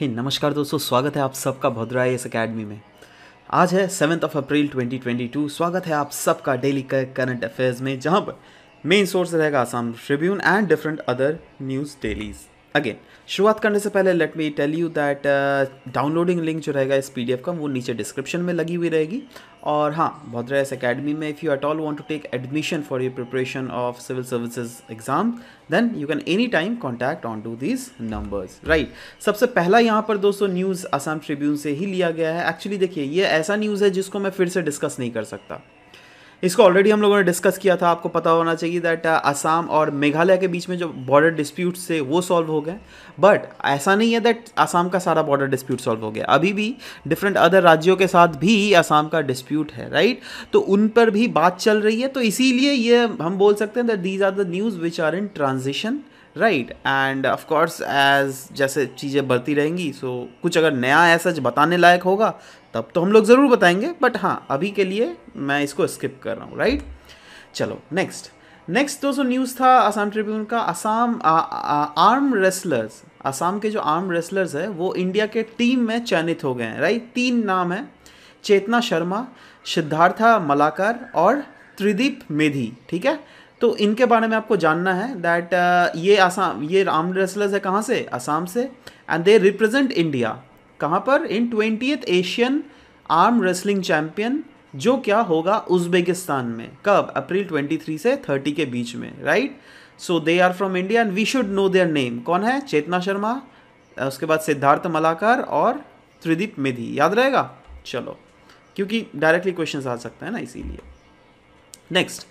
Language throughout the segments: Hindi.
हे hey, नमस्कार दोस्तों स्वागत है आप सबका भद्रा एस अकेडमी में आज है सेवन्थ ऑफ अप्रैल 2022 स्वागत है आप सबका डेली करंट अफेयर्स में जहां पर मेन सोर्स रहेगा Assam Tribune and different other news dailies again शुरुआत करने से पहले let me tell you that downloading link जो रहेगा इस पीडीएफ का वो नीचे डिस्क्रिप्शन में लगी हुई रहेगी और हाँ भद्रस अकेडमी में if you at all want to take admission for your preparation of civil services exam then you can any time contact on to these numbers right सबसे पहला यहाँ पर दोस्तों न्यूज़ आसाम ट्रिब्यून से ही लिया गया है एक्चुअली देखिए ये ऐसा न्यूज़ है जिसको मैं फिर से डिस्कस नहीं कर सकता इसको ऑलरेडी हम लोगों ने डिस्कस किया था आपको पता होना चाहिए दैट असम uh, और मेघालय के बीच में जो बॉर्डर डिस्प्यूट्स थे वो सॉल्व हो गए बट ऐसा नहीं है दैट असम का सारा बॉर्डर डिस्प्यूट सॉल्व हो गया अभी भी डिफरेंट अदर राज्यों के साथ भी असम का डिस्प्यूट है राइट तो उन पर भी बात चल रही है तो इसीलिए ये हम बोल सकते हैं that these are the news which are in transition right and of course as जैसे चीज़ें बढ़ती रहेंगी सो so, कुछ अगर नया ऐसा बताने लायक होगा तब तो हम लोग ज़रूर बताएंगे बट हाँ अभी के लिए मैं इसको स्किप कर रहा हूँ राइट चलो नेक्स्ट नेक्स्ट दोस्तों न्यूज़ था आसाम ट्रिब्यून का आसाम आर्म रेसलर्स आसाम के जो आर्म रेसलर्स है वो इंडिया के टीम में चयनित हो गए हैं राइट तीन नाम हैं चेतना शर्मा सिद्धार्था मलाकर और त्रिदीप मेधी ठीक है तो इनके बारे में आपको जानना है दैट uh, ये आसाम ये आर्म रेसलर्स है कहाँ से आसाम से एंड दे रिप्रेजेंट इंडिया कहाँ पर in twenty Asian arm wrestling champion जो क्या होगा उज्बेकिस्तान में कब अप्रैल 23 से 30 के बीच में right so they are from India and we should know their name कौन है चेतना शर्मा uh, उसके बाद सिद्धार्थ मलाकर और त्रिदीप मेधी याद रहेगा चलो क्योंकि डायरेक्टली क्वेश्चन आ सकते हैं ना इसीलिए नेक्स्ट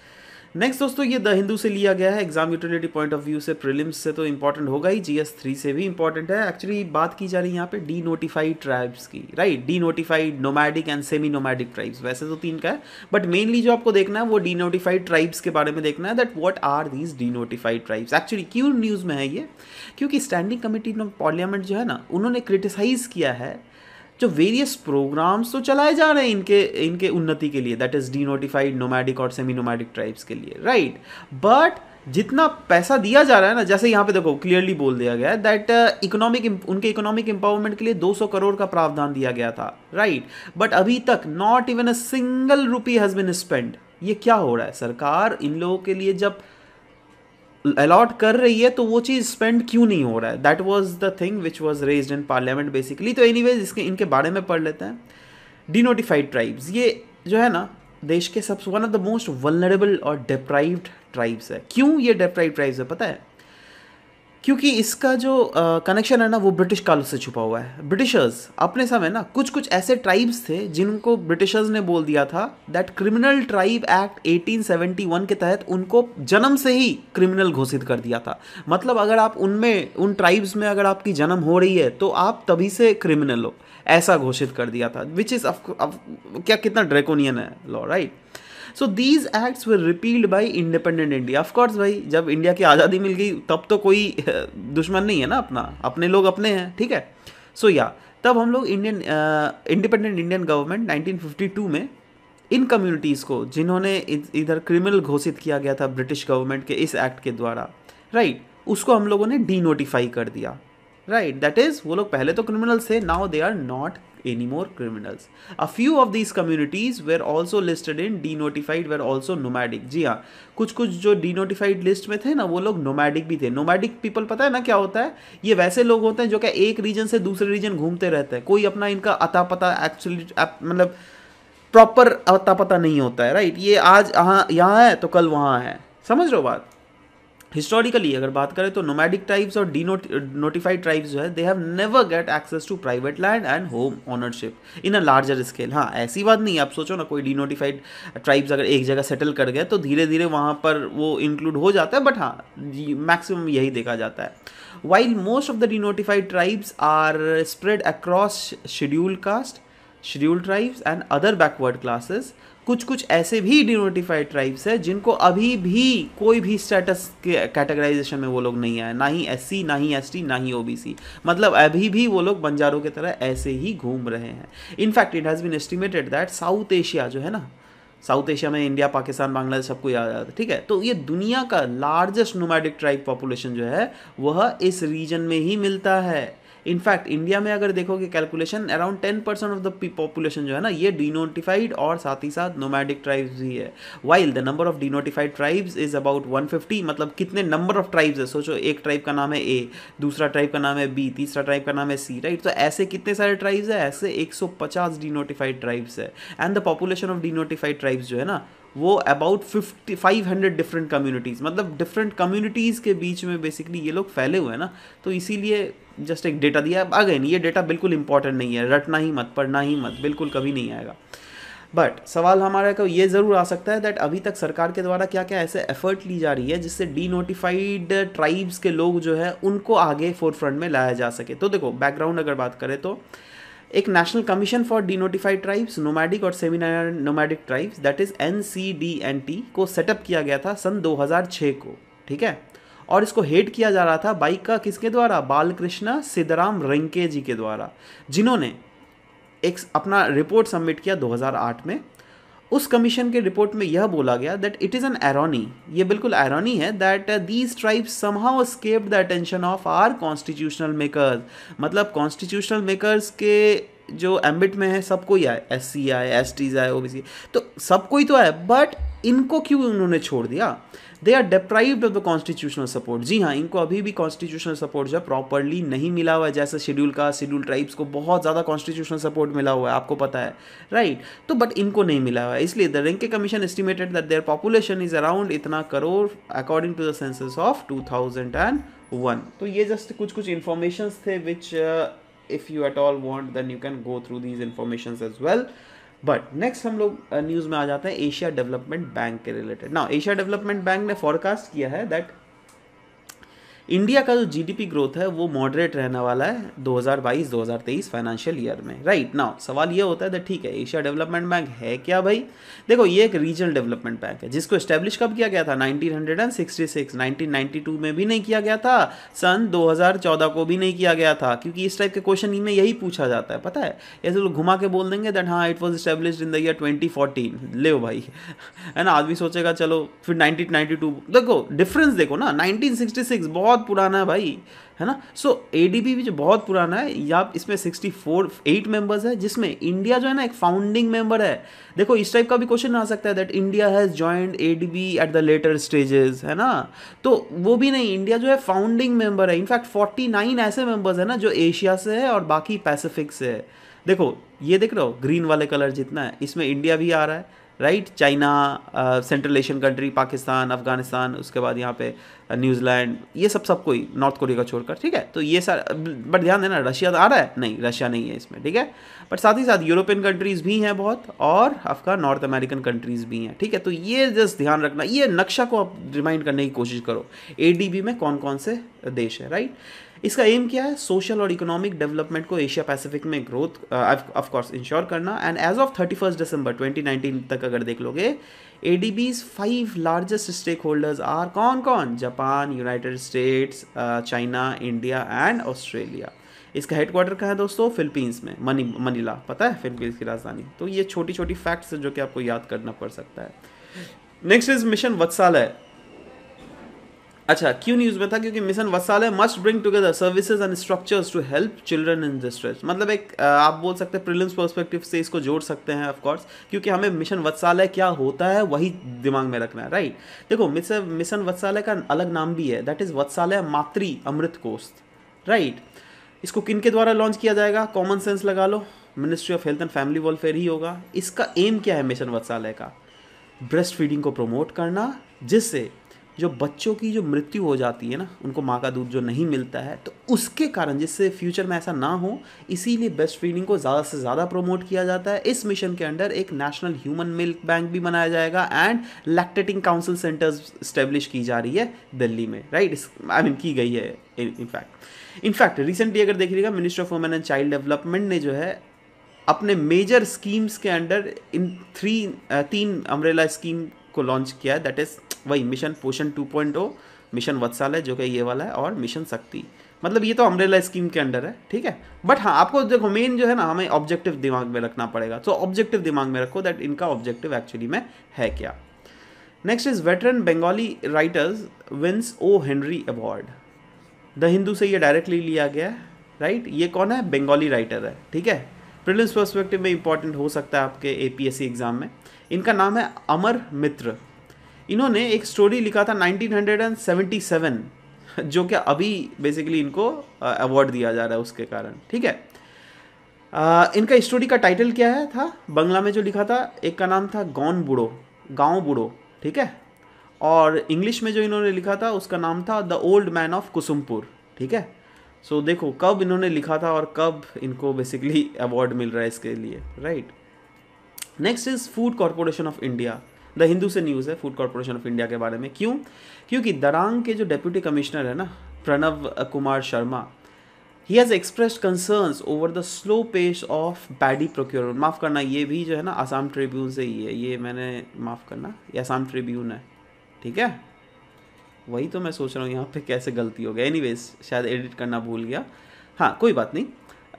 नेक्स्ट दोस्तों ये द हिंदू से लिया गया है exam utility point of view से प्रिलिम्स से तो इंपॉर्टेंट होगा ही जीएस थ्री से भी इंपॉर्टेंट है एक्चुअली बात की जा रही है यहाँ पे डी नोटिफाइड ट्राइब्स की right denotified nomadic and semi nomadic tribes वैसे तो तीन का है बट मेनली जो आपको देखना है वो डी नोटिफाइड ट्राइब्स के बारे में देखना है that what are these denotified tribes actually क्यों न्यूज़ में है ये क्योंकि स्टैंडिंग कमेटी ऑफ पार्लियामेंट जो है ना उन्होंने क्रिटिसाइज किया है जो वेरियस प्रोग्राम्स तो चलाए जा रहे हैं इनके इनके उन्नति के लिए that is denotified nomadic और सेमी नोमैडिक ट्राइब्स के लिए राइट right? बट जितना पैसा दिया जा रहा है ना जैसे यहाँ पे देखो क्लियरली बोल दिया गया है दैट इकोनॉमिक uh, उनके इकोनॉमिक एम्पावरमेंट के लिए 200 करोड़ का प्रावधान दिया गया था राइट right? बट अभी तक not even a single rupee has been spent ये क्या हो रहा है सरकार इन लोगों के लिए जब अलॉट कर रही है तो वो चीज़ स्पेंड क्यों नहीं हो रहा है that was the thing which was raised in parliament basically तो एनी वेज इसके इनके बारे में पढ़ लेते हैं नोटिफाइड ट्राइब्स ये जो है ना देश के सबसे one of the most vulnerable और डिप्राइव्ड ट्राइब्स है क्यों ये डिप्राइव ट्राइब्स है पता है क्योंकि इसका जो कनेक्शन है ना वो ब्रिटिश कालों से छुपा हुआ है ब्रिटिशर्स अपने समय ना कुछ कुछ ऐसे ट्राइब्स थे जिनको ब्रिटिशर्स ने बोल दिया था दैट क्रिमिनल ट्राइब एक्ट 1871 के तहत उनको जन्म से ही क्रिमिनल घोषित कर दिया था मतलब अगर आप उनमें उन ट्राइब्स में अगर आपकी जन्म हो रही है तो आप तभी से क्रिमिनल हो ऐसा घोषित कर दिया था विच इज़ क्या कितना ड्रेकोनियन है law right right? So these acts were repealed by independent India of course भाई जब इंडिया की आज़ादी मिल गई तब तो कोई दुश्मन नहीं है ना अपना अपने लोग अपने हैं ठीक है सो so, या yeah, तब हम लोग इंडियन इंडिपेंडेंट इंडियन गवर्नमेंट 1952 में इन कम्युनिटीज़ को जिन्होंने इधर क्रिमिनल घोषित किया गया था ब्रिटिश गवर्नमेंट के इस एक्ट के द्वारा राइट right, उसको हम लोगों ने डी नोटिफाई कर दिया राइट दैट इज वो लोग पहले तो क्रिमिनल्स थे now they are not any more criminals a few of these communities were also listed in denotified were also nomadic जी हाँ कुछ कुछ जो डी नोटिफाइड लिस्ट में थे ना वो लोग नोमैडिक भी थे नोमैडिक पीपल पता है ना क्या होता है ये वैसे लोग होते हैं जो क्या एक रीजन से दूसरे रीजन घूमते रहते हैं कोई अपना इनका अता पता एक्चुअली मतलब प्रॉपर अता पता नहीं होता है राइट ये आज यहाँ यहाँ है तो कल वहाँ है समझ रहे हो बात हिस्टोरिकली अगर बात करें तो नोमैडिक ट्राइब्स और डी नोटिफाइड ट्राइब्स जो है they have never get access to private land and home ownership in a larger scale हाँ ऐसी बात नहीं आप सोचो ना कोई डी नोटिफाइड ट्राइब्स अगर एक जगह सेटल कर गए तो धीरे धीरे वहाँ पर वो इंक्लूड हो जाता है बट हाँ मैक्सिमम यही देखा जाता है while most of the denotified tribes are spread across schedule caste schedule tribes and other backward classes कुछ कुछ ऐसे भी डिनोटिफाइड ट्राइब्स हैं जिनको अभी भी कोई भी स्टेटस के कैटेगराइजेशन में वो लोग नहीं आए ना ही एस ना ही एस ना ही ओ मतलब अभी भी वो लोग बंजारों की तरह ऐसे ही घूम रहे हैं in fact it has been estimated that South Asia जो है ना साउथ एशिया में इंडिया पाकिस्तान बांग्लादेश सबको याद आता है ठीक है तो ये दुनिया का लार्जेस्ट नोमैडिक ट्राइब पॉपुलेशन जो है वह इस रीजन में ही मिलता है इनफैक्ट इंडिया में अगर देखोगे calculation around ten percent of the population जो है ना ये डिनोटिफाइड और साथ ही साथ नोमैडिक ट्राइब्स भी है while the number of denotified tribes is about one fifty मतलब कितने नंबर ऑफ ट्राइब्स है सोचो एक ट्राइब का नाम है ए दूसरा ट्राइब का नाम है बी तीसरा ट्राइब का नाम है सी राइट तो ऐसे कितने सारे ट्राइब्स है ऐसे एक सौ पचास डिनोटिफाइड ट्राइब्स है and the population of denotified tribes जो है ना वो about fifty five hundred different communities मतलब डिफरेंट कम्युनिटीज़ के बीच में बेसिकली ये लोग फैले हुए हैं ना तो इसीलिए जस्ट एक डेटा दिया अगेन ये डेटा बिल्कुल इंपॉर्टेंट नहीं है रटना ही मत पढ़ना ही मत बिल्कुल कभी नहीं आएगा बट सवाल हमारा को ये ज़रूर आ सकता है दैट अभी तक सरकार के द्वारा क्या क्या ऐसे एफर्ट ली जा रही है जिससे डी नोटिफाइड ट्राइब्स के लोग जो है उनको आगे फोरफ्रंट में लाया जा सके तो देखो बैकग्राउंड अगर बात करें तो एक national commission for denotified tribes nomadic और semi nomadic tribes that is N C D N T को सेटअप किया गया था सन 2006 को ठीक है और इसको हेट किया जा रहा था बाइक का किसके द्वारा बालकृष्ण सिद्धराम रंके जी के द्वारा जिन्होंने एक अपना रिपोर्ट सबमिट किया 2008 में उस कमीशन के रिपोर्ट में यह बोला गया that it is an irony ये बिल्कुल एरोनी है that these tribes somehow escape the attention of our constitutional makers मतलब कॉन्स्टिट्यूशनल मेकर्स के जो एम्बिट में है सबको ही आए एस सी आए एस टीज आए ओ बी सी तो सबको ही तो आए बट इनको क्यों उन्होंने छोड़ दिया they are deprived of the constitutional support जी हाँ इनको अभी भी कॉन्स्टिट्यूशनल सपोर्ट जो है प्रॉपरली नहीं मिला हुआ है जैसे शेड्यूल का शेड्यूल ट्राइब्स को बहुत ज़्यादा कॉन्स्टिट्यूशनल सपोर्ट मिला हुआ है आपको पता है राइट right? तो बट इनको नहीं मिला हुआ है इसलिए the Renke commission estimated that their population is around इतना crore according to the census of two thousand and one तो ये जस्ट कुछ कुछ इन्फॉर्मेशन थे which if you at all want then you can go through these information as well but next हम लोग न्यूज़ uh, में आ जाते हैं एशिया डेवलपमेंट बैंक के रिलेटेड ना एशिया डेवलपमेंट बैंक ने फॉरकास्ट किया है दैट इंडिया का जो जीडीपी ग्रोथ है वो मॉडरेट रहने वाला है 2022-2023 फाइनेंशियल ईयर में राइट right नाउ सवाल ये होता है तो ठीक है एशिया डेवलपमेंट बैंक है क्या भाई देखो ये एक रीजनल डेवलपमेंट बैंक है जिसको स्टेब्लिश कब किया गया था 1966 1992 में भी नहीं किया गया था सन 2014 को भी नहीं किया गया था क्योंकि इस टाइप के क्वेश्चन में यही पूछा जाता है पता है ऐसे लोग घुमा के बोल देंगे दैट हाँ it was establish in the year twenty fourteen ले भाई है ना आदमी सोचेगा चलो फिर नाइनटीन देखो डिफरेंस देखो ना नाइनटीन बहुत बहुत पुराना है भाई है ना सो ए डी भी जो बहुत पुराना है या इसमें सिक्सटी फोर एट मेम्बर्स है जिसमें इंडिया जो है ना एक फाउंडिंग मेंबर है देखो इस टाइप का भी क्वेश्चन आ सकता है that India has joined A D B at the later stages है ना तो वो भी नहीं इंडिया जो है फाउंडिंग मेंबर है इनफैक्ट फोर्टी नाइन ऐसे मेंबर्स है ना जो एशिया से है और बाकी पैसिफिक से है देखो ये देख रहे हो ग्रीन वाले कलर जितना है इसमें इंडिया भी आ रहा है right China central Asian country Pakistan Afghanistan उसके बाद यहाँ पे न्यूजीलैंड ये सब सब कोई नॉर्थ कोरिया का छोड़कर ठीक है तो ये सारा बट ध्यान देना रशिया तो आ रहा है नहीं रशिया नहीं है इसमें ठीक है बट साथ ही साथ यूरोपियन कंट्रीज़ भी हैं बहुत और आपका नॉर्थ अमेरिकन कंट्रीज़ भी हैं ठीक है तो ये जस्ट ध्यान रखना ये नक्शा को आप रिमाइंड करने की कोशिश करो ए में कौन कौन से देश है राइट इसका एम क्या है सोशल और इकोनॉमिक डेवलपमेंट को एशिया पैसिफिक में ग्रोथ ऑफ कोर्स इंश्योर करना and as of thirty first December twenty nineteen तक अगर देख लोगे A D B's five largest stakeholders are कौन कौन Japan United States China India and Australia इसका हेडक्वार्टर कहाँ है दोस्तों फिलीपींस में मनी मनीला पता है फिलीपींस की राजधानी तो ये छोटी छोटी फैक्ट्स जो कि आपको याद करना पड़ सकता है नेक्स्ट इज मिशन वत्सालय अच्छा क्यों न्यूज़ में था क्योंकि mission Vatsalya must bring together services and structures to help children in distress मतलब एक आप बोल सकते हैं प्रिलिम्स पर्सपेक्टिव से इसको जोड़ सकते हैं ऑफ कोर्स क्योंकि हमें मिशन वत्सालय क्या होता है वही दिमाग में रखना है राइट देखो मिशन वत्सालय का अलग नाम भी है दैट इज़ वत्सालय मातृ अमृत कोस्त राइट इसको किन के द्वारा लॉन्च किया जाएगा कॉमन सेंस लगा लो ministry of health and family welfare ही होगा इसका एम क्या है मिशन वत्सालय का ब्रेस्ट फीडिंग को प्रमोट करना जिससे जो बच्चों की जो मृत्यु हो जाती है ना उनको माँ का दूध जो नहीं मिलता है तो उसके कारण जिससे फ्यूचर में ऐसा ना हो इसीलिए बेस्ट फीडिंग को ज़्यादा से ज़्यादा प्रमोट किया जाता है इस मिशन के अंडर एक नेशनल ह्यूमन मिल्क बैंक भी बनाया जाएगा and lactating council centres establish की जा रही है दिल्ली में राइट आई मीन की गई है इनफैक्ट इनफैक्ट रिसेंटली अगर देख लीजिएगा minister of women and child development ने जो है अपने मेजर स्कीम्स के अंडर इन थ्री uh, तीन अम्ब्रेला स्कीम को लॉन्च किया है दैट इज़ वही मिशन पोषण 2.0 मिशन वत्सालय जो कि ये वाला है और मिशन शक्ति मतलब ये तो अम्ब्रेला स्कीम के अंडर है ठीक है बट हाँ आपको देखो मेन जो है ना हमें ऑब्जेक्टिव दिमाग में रखना पड़ेगा तो ऑब्जेक्टिव दिमाग में रखो दैट इनका ऑब्जेक्टिव एक्चुअली में है क्या next is veteran Bengali writers wins O Henry award the Hindu से ये डायरेक्टली लिया गया है राइट ये कौन है बंगाली राइटर है ठीक है प्रिलिम्स पर्सपेक्टिव में इंपॉर्टेंट हो सकता है आपके एपीएससी एग्ज़ाम में इनका नाम है अमर मित्र इन्होंने एक स्टोरी लिखा था 1977 जो कि अभी बेसिकली इनको अवार्ड uh, दिया जा रहा है उसके कारण ठीक है आ, uh, इनका स्टोरी का टाइटल क्या है था बंगला में जो लिखा था एक का नाम था गौन बुड़ो गाँव बुड़ो ठीक है और इंग्लिश में जो इन्होंने लिखा था उसका नाम था the old man of Kusumpur ठीक है सो so, देखो कब इन्होंने लिखा था और कब इनको बेसिकली अवार्ड मिल रहा है इसके लिए right next is food corporation of India the Hindu से न्यूज़ है फूड कॉरपोरेशन ऑफ इंडिया के बारे में क्यों क्योंकि दरांग के जो डेप्यूटी कमिश्नर है ना Pranav Kumar Sharma he has express concern over the slow pace of paddy procurement माफ़ करना ये भी जो है ना आसाम ट्रिब्यून से ही है ये मैंने माफ़ करना ये आसाम ट्रिब्यून है ठीक है वही तो मैं सोच रहा हूँ यहाँ पे कैसे गलती हो गया एनी शायद एडिट करना भूल गया हाँ कोई बात नहीं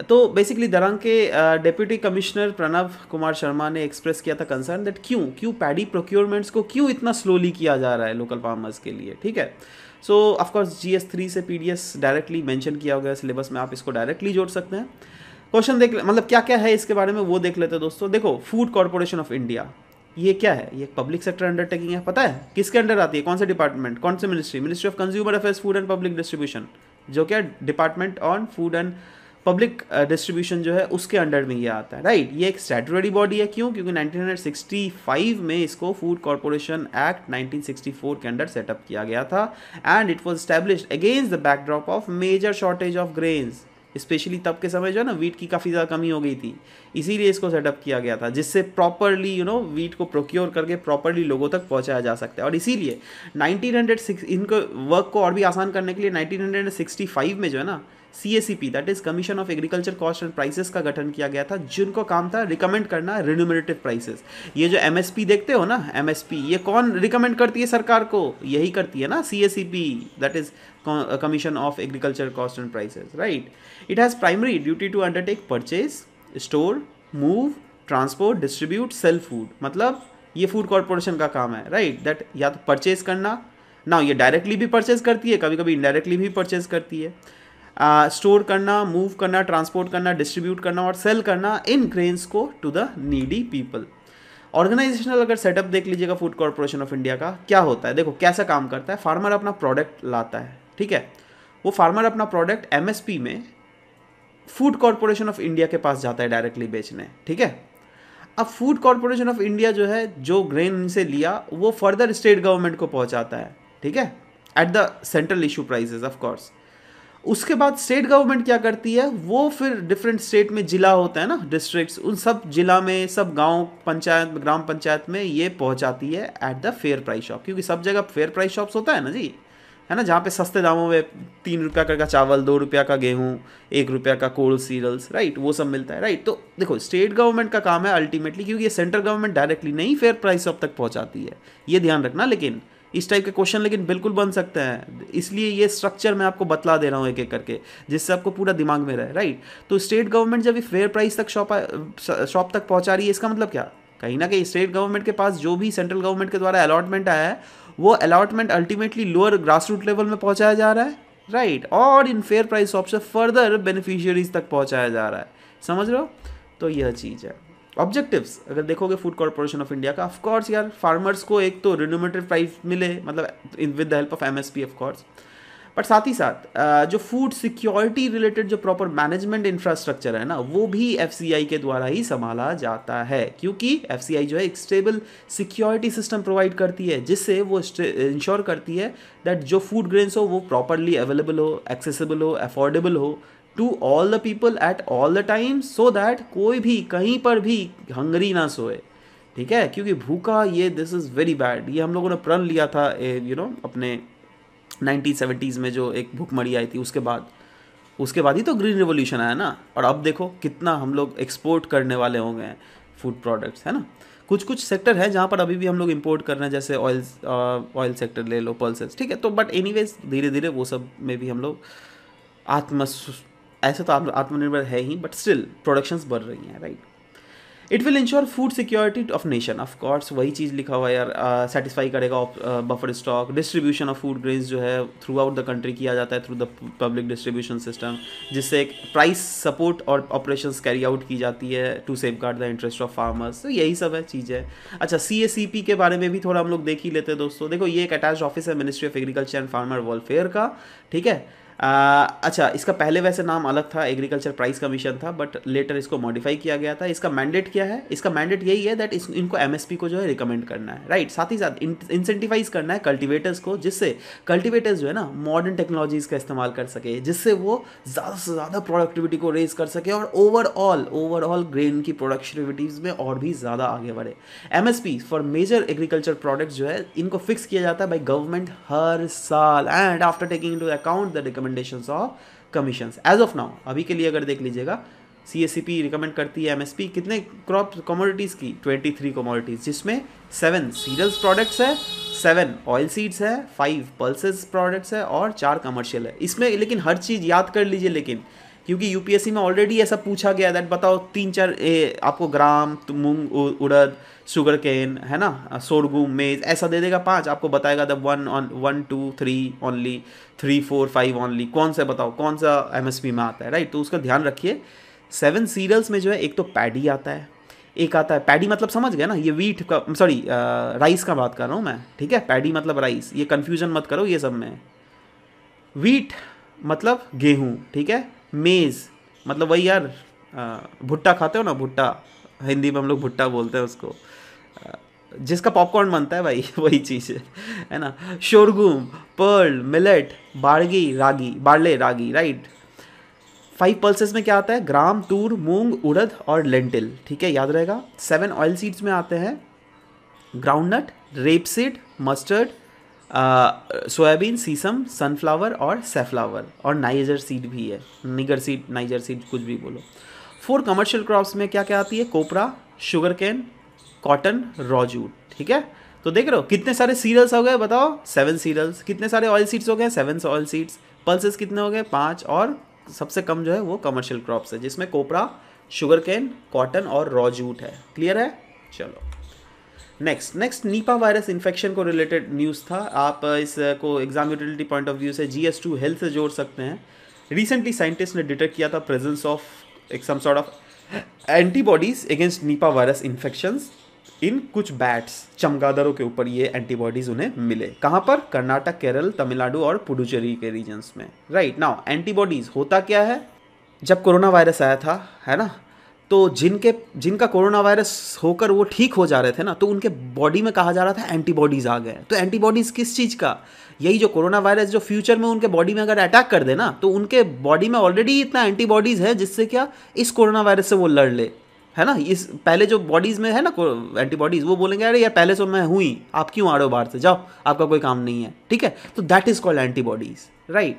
तो बेसिकली दरंग के डिप्यूटी कमिश्नर प्रणव कुमार शर्मा ने एक्सप्रेस किया था कंसर्न दैट क्यों क्यों पैडी प्रोक्योरमेंट्स को क्यों इतना स्लोली किया जा रहा है लोकल फार्मर्स के लिए ठीक है so of course G S three से P D S directly mention किया हुआ है सिलेबस में आप इसको डायरेक्टली जोड़ सकते हैं क्वेश्चन देख मतलब क्या क्या है इसके बारे में वो देख लेते हैं दोस्तों देखो फूड कॉरपोरेशन ऑफ इंडिया ये क्या है ये पब्लिक सेक्टर अंडरटेकिंग है पता है किसके अंडर आती है कौन से डिपार्टमेंट कौन से ministry ministry of consumer affairs food and public distribution जो क्या department on food and public distribution uh, जो है उसके अंडर में ये आता है राइट ये एक स्टेटरी बॉडी है क्यों क्योंकि 1965 में इसको फूड कॉरपोरेशन एक्ट 1964 के अंडर सेटअप किया गया था and it was establish against the backdrop of major shortage of grains specially तब के समय जो है ना वीट की काफ़ी ज़्यादा कमी हो गई थी इसीलिए इसको सेटअप किया गया था जिससे प्रॉपरली यू नो वीट को प्रोक्योर करके प्रॉपरली लोगों तक पहुंचाया जा सकता है और इसीलिए 1906 इनको वर्क को और भी आसान करने के लिए 1965 में जो है ना C C S P that is commission of agriculture cost and prices का गठन किया गया था जिनको काम था रिकमेंड करना रिन्यूमरेटिव प्राइसेस ये जो एम एस पी देखते हो ना एम एस पी ये कौन रिकमेंड करती है सरकार को यही करती है ना C C S P that is commission of agriculture cost and prices right it has primary duty to undertake purchase store move transport distribute sell food मतलब ये फूड कॉरपोरेशन का काम है राइट दैट या तो परचेज करना ना ये डायरेक्टली भी परचेज करती है कभी कभी इनडायरेक्टली भी परचेज करती है स्टोर करना मूव करना ट्रांसपोर्ट करना डिस्ट्रीब्यूट करना और सेल करना इन ग्रेन्स को to the needy people organizational अगर सेटअप देख लीजिएगा फूड कॉरपोरेशन ऑफ इंडिया का क्या होता है देखो कैसा काम करता है फार्मर अपना प्रोडक्ट लाता है ठीक है वो फार्मर अपना प्रोडक्ट एमएसपी में फूड कॉरपोरेशन ऑफ इंडिया के पास जाता है डायरेक्टली बेचने ठीक है अब फूड कॉरपोरेशन ऑफ इंडिया जो है जो ग्रेन से लिया वो फर्दर स्टेट गवर्नमेंट को पहुंचाता है ठीक है at the central issue prices of course उसके बाद स्टेट गवर्नमेंट क्या करती है वो फिर डिफरेंट स्टेट में ज़िला होता है ना डिस्ट्रिक्ट्स उन सब ज़िला में सब गांव पंचायत ग्राम पंचायत में ये पहुंचाती है at the fair price shop क्योंकि सब जगह फेयर प्राइस शॉप्स होता है ना जी है ना जहाँ पे सस्ते दामों में तीन रुपया का चावल दो रुपया का गेहूँ एक रुपया का कोल्ड सीरल्स राइट वो सब मिलता है राइट तो देखो स्टेट गवर्नमेंट का काम है अल्टीमेटली क्योंकि ये सेंट्रल गवर्नमेंट डायरेक्टली नहीं फेयर प्राइस शॉप तक पहुँचाती है ये ध्यान रखना लेकिन इस टाइप के क्वेश्चन लेकिन बिल्कुल बन सकते हैं इसलिए ये स्ट्रक्चर मैं आपको बतला दे रहा हूँ एक एक करके जिससे आपको पूरा दिमाग में रहे राइट तो स्टेट गवर्नमेंट जब फेयर प्राइस तक शॉप शॉप तक पहुँचा रही है इसका मतलब क्या कहीं ना कहीं स्टेट गवर्नमेंट के पास जो भी सेंट्रल गवर्नमेंट के द्वारा अलॉटमेंट आया है वो allotment ultimately lower grass root level में पहुँचाया जा रहा है राइट right. और इन फेयर प्राइस शॉप से फर्दर बेनिफिशियरीज तक पहुँचाया जा रहा है समझ लो तो यह चीज़ है ऑब्जेक्टिव्स अगर देखोगे फूड कॉरपोरेशन ऑफ इंडिया का ऑफकोर्स यार फार्मर्स को एक तो रिनोमेटिव प्राइस मिले मतलब with the help of M S P of course but साथ ही साथ जो फूड सिक्योरिटी रिलेटेड जो प्रॉपर मैनेजमेंट इंफ्रास्ट्रक्चर है ना वो भी एफ के द्वारा ही संभाला जाता है क्योंकि एफ जो है एक स्टेबल सिक्योरिटी सिस्टम प्रोवाइड करती है जिससे वो इंश्योर करती है दैट जो फूड ग्रेन्स हो वो प्रॉपरली अवेलेबल हो एक्सेसिबल हो अफोर्डेबल हो to all the people at all the time so that कोई भी कहीं पर भी हंगरी ना सोए ठीक है क्योंकि भूखा ये दिस इज़ वेरी बैड ये हम लोगों ने प्रण लिया था यू you नो know, अपने नाइनटीन सेवेंटीज़ में जो एक भूखमरी आई थी उसके बाद उसके बाद ही तो ग्रीन रिवोल्यूशन आया ना और अब देखो कितना हम लोग एक्सपोर्ट करने वाले हो गए हैं फूड प्रोडक्ट्स है ना कुछ कुछ सेक्टर है जहाँ पर अभी भी हम लोग इम्पोर्ट कर रहे हैं जैसे ऑयल ऑयल सेक्टर ले लो पल्सेस ठीक है तो बट एनीवेज धीरे धीरे वो सब में भी हम लोग आत्म ऐसे तो आत्मनिर्भर है ही बट स्टिल प्रोडक्शंस बढ़ रही हैं right it will ensure food security of nation of course वही चीज़ लिखा हुआ है यार सेटिस्फाई uh, करेगा buffer stock distribution of food grains जो है थ्रू आउट द कंट्री किया जाता है through the public distribution system जिससे एक प्राइस सपोर्ट और ऑपरेशन कैरी आउट की जाती है to safeguard the interest of farmers तो यही सब है चीज़ है अच्छा सी एस सी पी के बारे में भी थोड़ा हम लोग देख ही लेते हैं दोस्तों देखो ये एक अटैच ऑफिस है ministry of agriculture and farmer welfare का ठीक है आ, अच्छा इसका पहले वैसे नाम अलग था एग्रीकल्चर प्राइस कमीशन था बट लेटर इसको मॉडिफाई किया गया था इसका मैंडेट क्या है इसका मैंडेट यही है दैट इनको एमएसपी को जो है रिकमेंड करना है राइट साथ ही साथ इंसेंटिवाइज करना है कल्टिवेटर्स को जिससे कल्टिवेटर्स जो है ना मॉडर्न टेक्नोलॉजीज का इस्तेमाल कर सके जिससे वो ज़्यादा से ज़्यादा प्रोडक्टिविटी को रेज कर सके और ओवरऑल ओवरऑल ग्रेन की प्रोडक्टिविटीज़ में और भी ज़्यादा आगे बढ़े M for major agriculture products जो है इनको फिक्स किया जाता है बाई गवर्नमेंट हर साल and after taking to account the recommend recommendation of commission as of now अभी के लिए अगर देख लीजिएगा C S C P recommend करती है एम एस पी कितने क्रॉप कमोडिटीज़ की ट्वेंटी थ्री कमोडिटीज़ जिसमें सेवन सीरियल्स प्रोडक्ट्स है सेवन ऑयल सीड्स है फाइव पल्सेस प्रोडक्ट्स है और चार कमर्शियल है इसमें लेकिन हर चीज़ याद कर लीजिए लेकिन क्योंकि यूपीएससी में ऑलरेडी ऐसा पूछा गया दैट बताओ तीन चार ए, आपको ग्राम मूंग उड़द शुगर केन है ना सोरगुम मेज ऐसा दे देगा पाँच आपको बताएगा the one on one two three only three four five only कौन सा बताओ कौन सा एमएसपी में आता है राइट तो उसका ध्यान रखिए सेवन सीरियल्स में जो है एक तो पैडी आता है एक आता है पैडी मतलब समझ गए ना ये वीट का सॉरी राइस का बात कर रहा हूँ मैं ठीक है पैडी मतलब राइस ये कन्फ्यूजन मत करो ये सब में वीट मतलब गेहूँ ठीक है मेज़ मतलब वही यार भुट्टा खाते हो ना भुट्टा हिंदी में हम लोग भुट्टा बोलते हैं उसको जिसका पॉपकॉर्न बनता है भाई वही चीज़ है है ना शोरगुम पर्ल मिलेट बाड़गी ragi barley ragi right five pulses में क्या आता है ग्राम तूर मूंग उड़द और लेंटिल ठीक है याद रहेगा सेवन ऑयल सीड्स में आते हैं groundnut rapeseed mustard soybean sesame sunflower और सेफ्लावर और नाइजर सीड भी है निगर सीड नाइजर सीड कुछ भी बोलो फोर कमर्शियल क्रॉप्स में क्या क्या आती है copra sugarcane cotton raw jute ठीक है तो देख रहे हो कितने सारे सीरियल्स हो गए बताओ सेवन सीरियल्स कितने सारे ऑयल सीड्स हो गए सेवन ऑयल सीड्स पल्सेस कितने हो गए पाँच और सबसे कम जो है वो कमर्शियल क्रॉप्स है जिसमें कोपरा शुगर कैन कॉटन और रॉजूट है क्लियर है चलो next next Nipah virus infection को रिलेटेड न्यूज़ था आप इसको exam utility point of view से जी एस टू हेल्थ से जोड़ सकते हैं रिसेंटली साइंटिस्ट ने डिटेक्ट किया था प्रेजेंस ऑफ एक some sort of antibodies against Nipah virus infection in कुछ बैट्स चमगादड़ों के ऊपर ये एंटीबॉडीज उन्हें मिले कहाँ पर कर्नाटक केरल तमिलनाडु और पुडुचेरी के रीजन्स में राइट नाउ एंटीबॉडीज होता क्या है जब कोरोना वायरस आया था है ना तो जिनके जिनका कोरोना वायरस होकर वो ठीक हो जा रहे थे ना तो उनके बॉडी में कहा जा रहा था एंटीबॉडीज़ आ गए तो एंटीबॉडीज़ किस चीज़ का यही जो कोरोना वायरस जो फ्यूचर में उनके बॉडी में अगर अटैक कर दे ना तो उनके बॉडी में ऑलरेडी इतना एंटीबॉडीज़ है जिससे क्या इस कोरोना वायरस से वो लड़ ले है ना इस पहले जो बॉडीज़ में है ना एंटीबॉडीज़ वो बोलेंगे अरे यार पहले से मैं हुई आप क्यों आ रहे हो बाहर से जाओ आपका कोई काम नहीं है ठीक है तो that is called antibodies right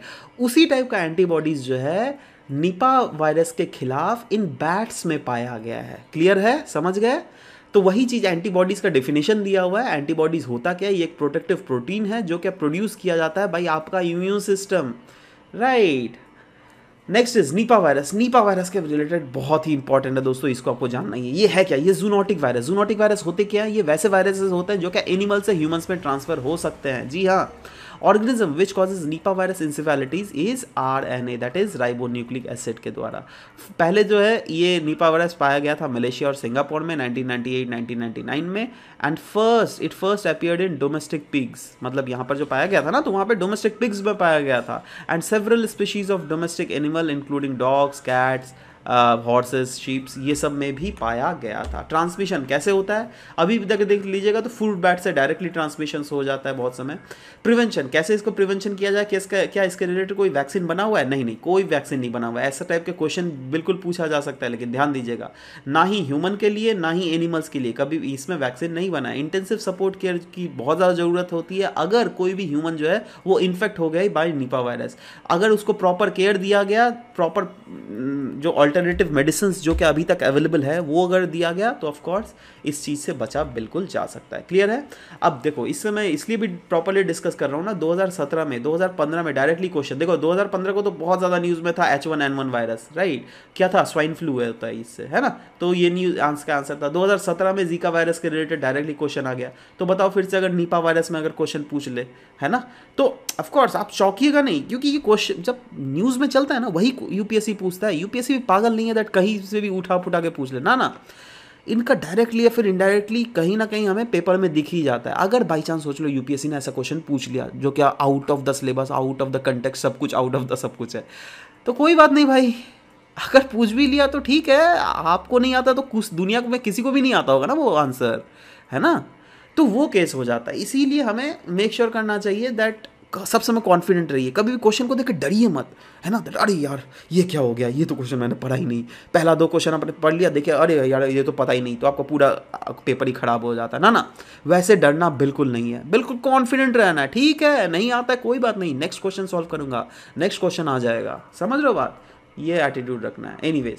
उसी टाइप का एंटीबॉडीज़ जो है निपा वायरस के खिलाफ इन बैट्स में पाया गया है क्लियर है समझ गए तो वही चीज़ एंटीबॉडीज़ का डेफिनेशन दिया हुआ है एंटीबॉडीज़ होता क्या ये एक प्रोटेक्टिव प्रोटीन है जो क्या प्रोड्यूस किया जाता है भाई आपका immune system right next is Nipah virus Nipah virus के रिलेटेड बहुत ही इंपॉर्टेंट है दोस्तों इसको आपको जानना ही है ये है क्या ये जूनोटिक वायरस जूनोटिक वायरस होते क्या है ये वैसे वायरसेस होते हैं जो क्या एनिमल से ह्यूमंस में ट्रांसफर हो सकते हैं जी हाँ organism which Nipah virus causes is R N A that is ribonucleic acid के द्वारा पहले जो है ये नीपा वायरस पाया गया था मलेशिया और सिंगापुर में 1998 1999 में and first it first appeared in domestic pigs मतलब यहाँ पर जो पाया गया था ना तो वहाँ पर डोमेस्टिक पिग्स में पाया गया था and several species of domestic animal including dogs cats horses uh, sheeps ये सब में भी पाया गया था ट्रांसमिशन कैसे होता है अभी तक देख लीजिएगा तो फूड बैट से डायरेक्टली ट्रांसमिशन हो जाता है बहुत समय प्रिवेंशन कैसे इसको प्रिवेंशन किया जाए कि इसका क्या इसके रिलेटेड कोई वैक्सीन बना हुआ है नहीं नहीं कोई वैक्सीन नहीं बना हुआ है ऐसा टाइप के क्वेश्चन बिल्कुल पूछा जा सकता है लेकिन ध्यान दीजिएगा ना ही ह्यूमन के लिए ना ही एनिमल्स के लिए कभी इसमें वैक्सीन नहीं बना है इंटेंसिव सपोर्ट केयर की बहुत ज़्यादा ज़रूरत होती है अगर कोई भी ह्यूमन जो है वो इन्फेक्ट हो गया बाई निपा वायरस अगर उसको प्रॉपर केयर दिया गया प्रॉपर जो अल्टरनेटिव मेडिसिन जो कि अभी तक अवेलेबल है वो अगर दिया गया तो ऑफकोर्स इस चीज़ से बचा बिल्कुल जा सकता है क्लियर है अब देखो इससे मैं इसलिए भी प्रॉपरली डिस्कस कर रहा हूँ ना 2017 में 2015 में डायरेक्टली क्वेश्चन देखो 2015 को तो बहुत ज़्यादा न्यूज़ में था H one one N virus right क्या था स्वाइन फ्लू होता है इससे है ना तो ये न्यूज आंसर का आंसर था 2017 में जीका वायरस के रिलेटेड डायरेक्टली क्वेश्चन आ गया तो बताओ फिर से अगर नीपा वायरस में अगर क्वेश्चन पूछ ले है ना तो ऑफकोर्स आप चौकीगा नहीं क्योंकि ये क्वेश्चन जब न्यूज़ में चलता है ना वही यूपीएससी पूछता है यूपीएससी भी पागल नहीं है दैट कहीं से भी उठा पुठा के पूछ ले ना ना इनका डायरेक्टली या फिर इनडायरेक्टली कहीं ना कहीं हमें पेपर में दिख ही जाता है अगर बाई चांस सोच लो यूपीएससी ने ऐसा क्वेश्चन पूछ लिया जो क्या out of the syllabus out of the contact सब कुछ आउट ऑफ द सब कुछ है तो कोई बात नहीं भाई अगर पूछ भी लिया तो ठीक है आपको नहीं आता तो कुछ दुनिया में किसी को भी नहीं आता होगा ना वो आंसर है ना तो वो केस हो जाता है इसीलिए हमें मेक श्योर sure करना चाहिए दैट सब समय कॉन्फिडेंट रहिए कभी भी क्वेश्चन को देखकर डरिए मत है ना अरे यार ये क्या हो गया ये तो क्वेश्चन मैंने पढ़ा ही नहीं पहला दो क्वेश्चन आपने पढ़ लिया देखिए अरे यार ये तो पता ही नहीं तो आपका पूरा पेपर ही खराब हो जाता है ना ना वैसे डरना बिल्कुल नहीं है बिल्कुल कॉन्फिडेंट रहना है ठीक है नहीं आता है कोई बात नहीं नेक्स्ट क्वेश्चन सॉल्व करूँगा नेक्स्ट क्वेश्चन आ जाएगा समझ रहे हो बात ये एटीट्यूड रखना है एनी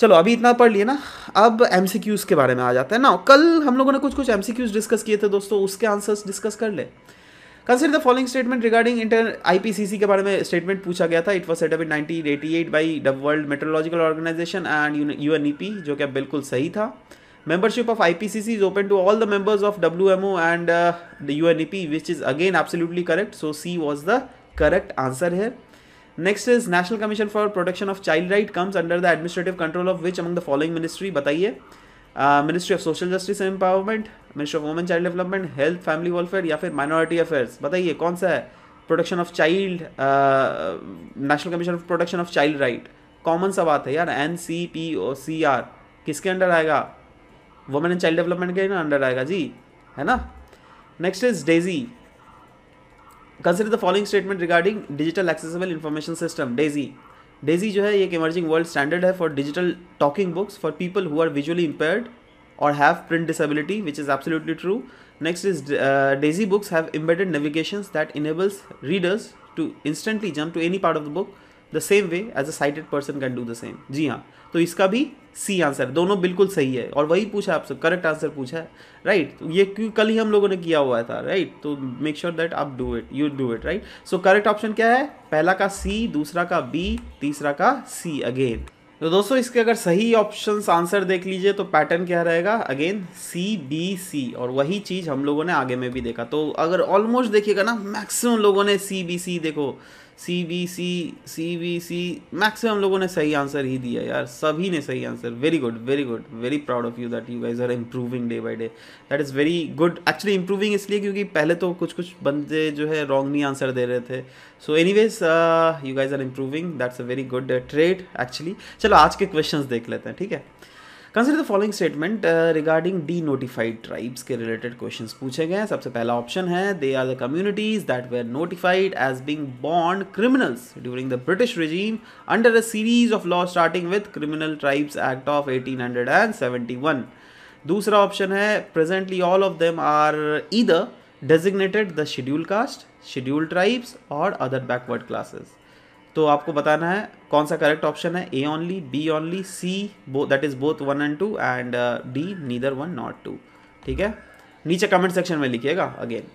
चलो अभी इतना पढ़ लिए ना अब एम के बारे में आ जाता है ना कल हम लोगों ने कुछ कुछ एम डिस्कस किए थे दोस्तों उसके आंसर्स डिस्कस कर ले consider the following statement regarding inter IPCC के बारे में स्टेटमेंट पूछा गया था it was set up in nineteen eighty eight by the world meteorological organization and U N E P जो कि बिल्कुल सही था membership of I P C C is open to all the members of W M O and U N E P which is again absolutely correct so C was the correct answer है next is national commission for protection of child right comes under the administrative control of which among the following ministry बताइए ministry of social justice and empowerment ministry of women child development health family welfare या फिर माइनॉरिटी अफेयर्स बताइए कौन सा है protection of child national commission of protection of child right common सा बात है यार N C P O C R किसके अंडर आएगा वुमेन एंड चाइल्ड डेवलपमेंट के ना अंडर आएगा जी है ना next is DAISY consider the following statement regarding digital accessible information system DAISY DAISY जो है एक इमर्जिंग वर्ल्ड स्टैंडर्ड है for digital talking books for people who are visually impaired और have print disability which is absolutely true next is DAISY books have embedded navigation that enables readers to instantly jump to any part of the book the same way as a sighted person can do the same जी हाँ तो इसका भी सी आंसर दोनों बिल्कुल सही है और वही पूछा आपसे करेक्ट आंसर पूछा है राइट right? तो ये क्यों कल ही हम लोगों ने किया हुआ था राइट तो मेक श्योर दैट आप do it you do it right so correct option क्या है पहला का सी दूसरा का बी तीसरा का सी अगेन तो दोस्तों इसके अगर सही ऑप्शन आंसर देख लीजिए तो पैटर्न क्या रहेगा अगेन सी बी सी और वही चीज़ हम लोगों ने आगे में भी देखा तो अगर ऑलमोस्ट देखिएगा ना मैक्सिमम लोगों ने सी बी सी देखो C B C C B C maximum लोगों ने सही आंसर ही दिया यार सभी ने सही answer very good very good very proud of you that you guys are improving day by day that is very good actually improving इसलिए क्योंकि पहले तो कुछ कुछ बंदे जो है रॉन्ग नहीं आंसर दे रहे थे so anyways you guys are improving that's a very good trend actually चलो आज के क्वेश्चन देख लेते हैं ठीक है consider the following statement regarding denotified tribes के रिलेटेड क्वेश्चन पूछे गए हैं सबसे पहला ऑप्शन है they are the communities that were notified as being बॉन्ड criminals during the British regime under a series of law starting with criminal tribes act of eighteen hundred and seventy one दूसरा ऑप्शन है presently all of them are either designated the schedule caste schedule tribes और अदर बैकवर्ड क्लासेस तो आपको बताना है कौन सा करेक्ट ऑप्शन है A only B only C that is both one and two and D neither one not two ठीक है नीचे कमेंट सेक्शन में लिखिएगा again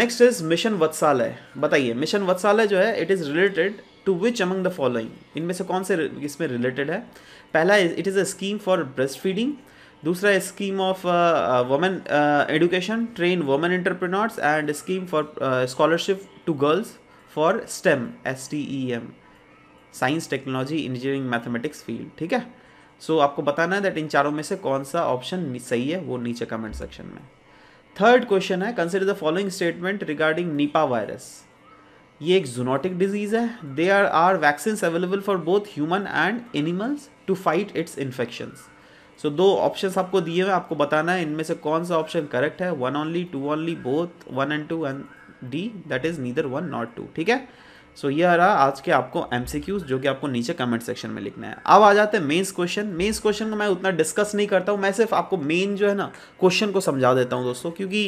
next is mission Vatsalya बताइए मिशन वत्सालय जो है it is related to which among the following इनमें से कौन से इसमें रिलेटेड है पहला it is a scheme for breast feeding दूसरा scheme of women education train women entrepreneurs and scheme for scholarship to girls for STEM S T E M science technology engineering mathematics field ठीक है सो so, आपको बताना है दैट इन चारों में से कौन सा ऑप्शन सही है वो नीचे कमेंट सेक्शन में थर्ड क्वेश्चन है consider the following statement regarding Nipah virus ये एक जूनोटिक डिजीज़ है they are are vaccine available for both human and animals to fight its infection so दो ऑप्शन आपको दिए हुए आपको बताना है इनमें से कौन सा ऑप्शन करेक्ट है one only two only both one and two and D that is neither one not two ठीक है सो so, ये रहा आज के आपको एम जो कि आपको नीचे कमेंट सेक्शन में लिखना है अब आ जाते हैं मेन्स क्वेश्चन मेन्स क्वेश्चन को मैं उतना डिस्कस नहीं करता हूँ मैं सिर्फ आपको मेन जो है ना क्वेश्चन को समझा देता हूँ दोस्तों क्योंकि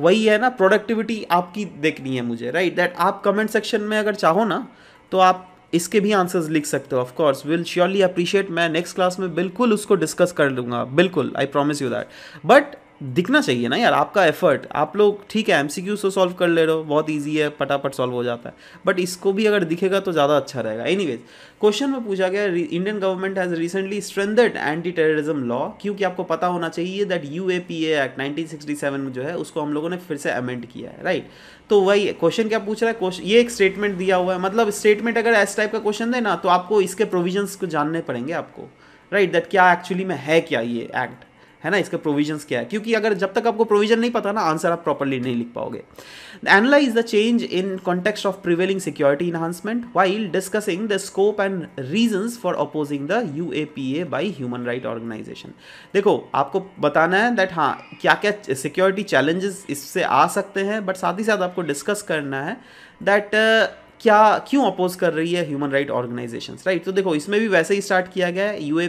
वही है ना प्रोडक्टिविटी आपकी देखनी है मुझे राइट right? दैट आप कमेंट सेक्शन में अगर चाहो ना तो आप इसके भी आंसर्स लिख सकते हो ऑफकोर्स विल श्योरली अप्रिशिएट मैं नेक्स्ट क्लास में बिल्कुल उसको डिस्कस कर लूँगा बिल्कुल I promise you that but दिखना चाहिए ना यार आपका एफर्ट आप लोग ठीक है एम सी क्यू सॉल्व कर ले रहे हो बहुत ईजी है फटाफट सॉल्व हो जाता है बट इसको भी अगर दिखेगा तो ज़्यादा अच्छा रहेगा वेज क्वेश्चन में पूछा गया Indian government has recently strengthened anti terrorism law क्योंकि आपको पता होना चाहिए that U A P act nineteen में जो है उसको हम लोगों ने फिर से अमेंड किया है राइट तो वही क्वेश्चन क्या पूछ रहा है क्वेश्चन ये एक स्टेटमेंट दिया हुआ है मतलब स्टेटमेंट अगर इस टाइप का क्वेश्चन दे ना तो आपको इसके प्रोविजन को जानने पड़ेंगे आपको राइट right, दैट क्या एक्चुअली में है क्या ये एक्ट है ना इसका प्रोविजंस क्या है क्योंकि अगर जब तक आपको प्रोविजन नहीं पता ना आंसर आप प्रॉपरली नहीं लिख पाओगे analyse the change in context of prevailing security enhancement while discussing the scope and reasons for opposing the U A P A by human right organisation देखो आपको बताना है दैट हाँ क्या क्या सिक्योरिटी चैलेंजेस इससे आ सकते हैं बट साथ ही साथ आपको डिस्कस करना है दैट क्या क्यों अपोज कर रही है ह्यूमन राइट ऑर्गेनाइजेशन राइट तो देखो इसमें भी वैसे ही स्टार्ट किया गया है यू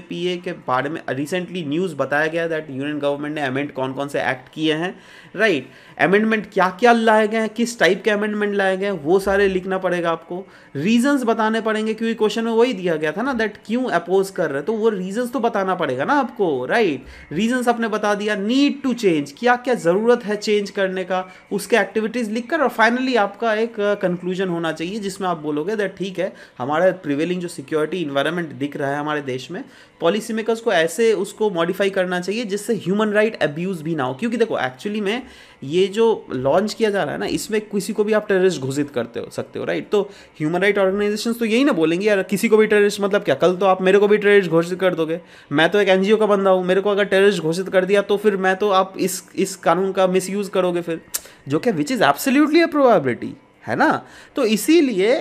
के बारे में रिसेंटली न्यूज़ बताया गया दैट यूनियन गवर्नमेंट ने अमेंड कौन कौन से एक्ट किए हैं राइट right? अमेंडमेंट क्या क्या लाए गए हैं किस टाइप के अमेंडमेंट लाए गए हैं वो सारे लिखना पड़ेगा आपको रीजंस बताने पड़ेंगे क्योंकि क्वेश्चन में वही दिया गया था ना दैट क्यों अपोज कर रहे तो वो रीजंस तो बताना पड़ेगा ना आपको राइट रीजंस आपने बता दिया नीड टू चेंज क्या क्या ज़रूरत है चेंज करने का उसके एक्टिविटीज़ लिख और फाइनली आपका एक कंक्लूजन होना चाहिए जिसमें आप बोलोगे दैट ठीक है हमारा प्रिवेलिंग जो सिक्योरिटी इन्वायरमेंट दिख रहा है हमारे देश में पॉलिसी मेकर्स को ऐसे उसको मॉडिफाई करना चाहिए जिससे ह्यूमन राइट अब्यूज़ भी ना हो क्योंकि देखो एक्चुअली में ये जो लॉन्च किया जा रहा है ना इसमें किसी को भी आप टेररिस्ट घोषित करते हो सकते हो राइट तो ह्यूमन राइट ऑर्गेनाइजेशन तो यही ना बोलेंगे यार किसी को भी टेररिस्ट मतलब क्या कल तो आप मेरे को भी टेररिस्ट घोषित कर दोगे मैं तो एक एनजीओ का बंदा हूँ मेरे को अगर टेररिस्ट घोषित कर दिया तो फिर मैं तो आप इस इस कानून का मिस करोगे फिर जो कि which is absolutely a probability है ना तो इसीलिए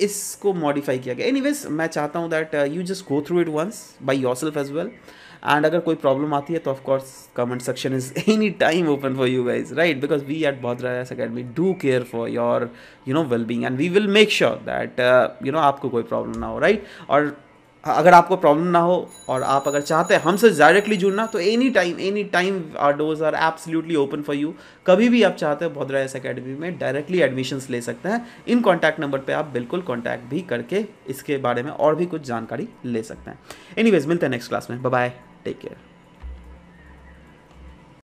इसको मॉडिफाई किया गया एनी मैं चाहता हूँ that you just go through it once by yourself as well and अगर कोई प्रॉब्लम आती है तो of course comment section is any time open for you guys right because we at Baudhraj academy do care for your you know well being and we will make sure that you know आपको कोई प्रॉब्लम ना हो राइट right? और अगर आपको प्रॉब्लम ना हो और आप अगर चाहते हैं हमसे डायरेक्टली जुड़ना तो any time any time our doors are absolutely open for you कभी भी आप चाहते हैं भोदरा एस अकेडमी में डायरेक्टली एडमिशन्स ले सकते हैं इन कॉन्टैक्ट नंबर पे आप बिल्कुल कॉन्टैक्ट भी करके इसके बारे में और भी कुछ जानकारी ले सकते हैं एनी मिलते हैं नेक्स्ट क्लास में बाय टेक केयर